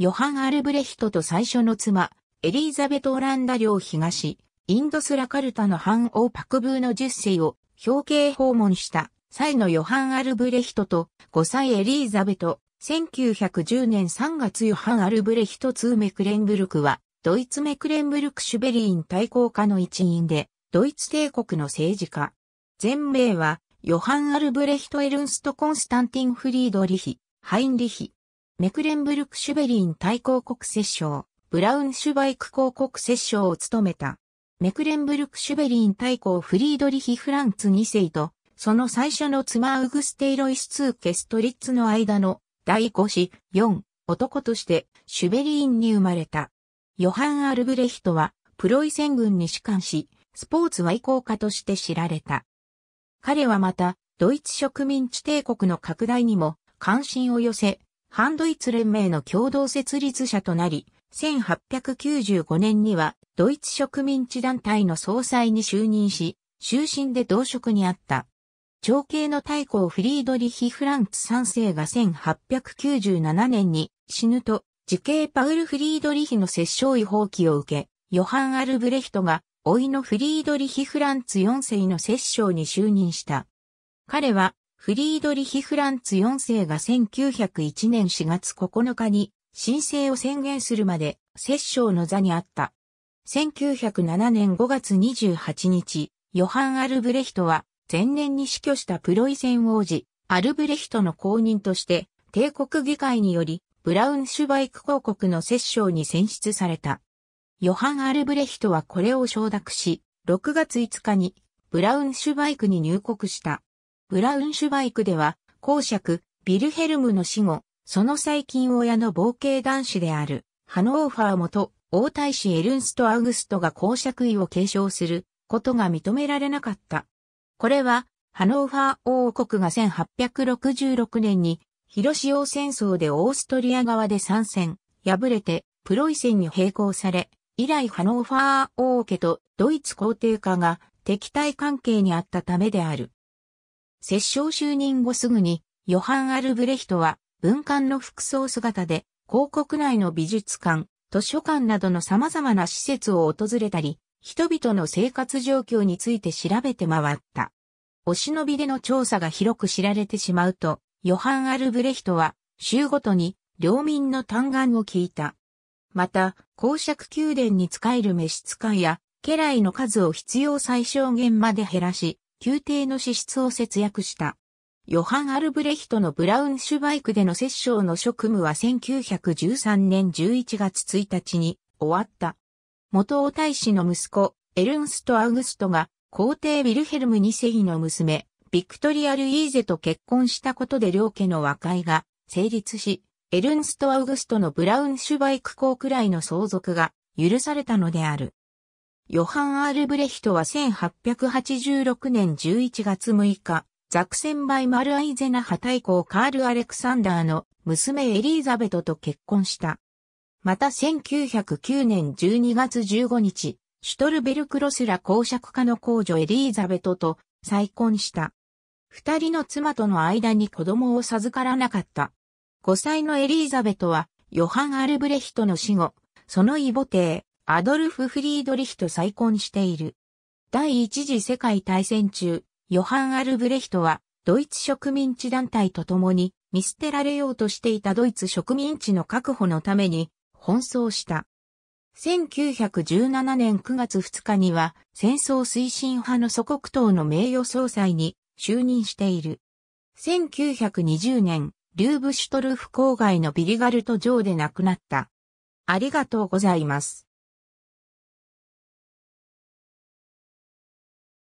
ヨハン・アルブレヒトと最初の妻、エリーザベト・オランダ領東、インドスラカルタの藩王パクブーの10世を表敬訪問した際のヨハン・アルブレヒトと5歳エリーザベト、1910年3月ヨハン・アルブレヒト2メクレンブルクは、ドイツメクレンブルクシュベリーン対抗家の一員で、ドイツ帝国の政治家。全名は、ヨハン・アルブレヒト・エルンスト・コンスタンティン・フリードリヒ、ハインリヒ、メクレンブルク・シュベリン大公国摂政、ブラウンシュバイク公国摂政を務めた。メクレンブルク・シュベリン大公フリードリヒ・フランツ2世と、その最初の妻ウグステイロイス2ケストリッツの間の第5子4男としてシュベリーンに生まれた。ヨハン・アルブレヒトはプロイセン軍に士官し、スポーツ愛好家として知られた。彼はまた、ドイツ植民地帝国の拡大にも関心を寄せ、反ドイツ連盟の共同設立者となり、1895年にはドイツ植民地団体の総裁に就任し、終身で同職にあった。長兄の太公フリードリヒ・フランツ3世が1897年に死ぬと、時系パウル・フリードリヒの殺生違法記を受け、ヨハン・アルブレヒトが、老いのフリードリヒ・フランツ4世の摂政に就任した。彼は、フリードリヒ・フランツ4世が1901年4月9日に申請を宣言するまで摂政の座にあった。1907年5月28日、ヨハン・アルブレヒトは前年に死去したプロイセン王子、アルブレヒトの公認として帝国議会によりブラウンシュバイク公国の摂政に選出された。ヨハン・アルブレヒトはこれを承諾し、6月5日にブラウンシュバイクに入国した。ブラウンシュバイクでは、公爵、ビルヘルムの死後、その最近親の冒険男子である、ハノーファー元、王太子エルンスト・アウグストが公爵位を継承することが認められなかった。これは、ハノーファー王国が1866年に、広潮戦争でオーストリア側で参戦、敗れて、プロイセンに並行され、以来ハノーファー王家とドイツ皇帝家が敵対関係にあったためである。摂政就任後すぐに、ヨハン・アルブレヒトは、文官の服装姿で、広告内の美術館、図書館などの様々な施設を訪れたり、人々の生活状況について調べて回った。お忍びでの調査が広く知られてしまうと、ヨハン・アルブレヒトは、週ごとに、領民の嘆願を聞いた。また、公爵宮殿に仕える召使いや、家来の数を必要最小限まで減らし、宮廷の支出を節約した。ヨハン・アルブレヒトのブラウンシュバイクでの摂政の職務は1913年11月1日に終わった。元王太子の息子、エルンスト・アウグストが皇帝ウィルヘルム二世の娘、ビクトリア・ルイーゼと結婚したことで両家の和解が成立し、エルンスト・アウグストのブラウンシュバイク公くらいの相続が許されたのである。ヨハン・アルブレヒトは1886年11月6日、ザクセンバイ・マルアイゼナ派対抗カール・アレクサンダーの娘エリーザベトと結婚した。また1909年12月15日、シュトルベルクロスラ公爵家の公女エリーザベトと再婚した。二人の妻との間に子供を授からなかった。5歳のエリーザベトは、ヨハン・アルブレヒトの死後、その異母帝、アドルフ・フリードリヒと再婚している。第一次世界大戦中、ヨハン・アルブレヒトは、ドイツ植民地団体と共に、見捨てられようとしていたドイツ植民地の確保のために、奔走した。1917年9月2日には、戦争推進派の祖国党の名誉総裁に就任している。1920年、リューブシュトルフ郊外のビリガルト城で亡くなった。ありがとうございます。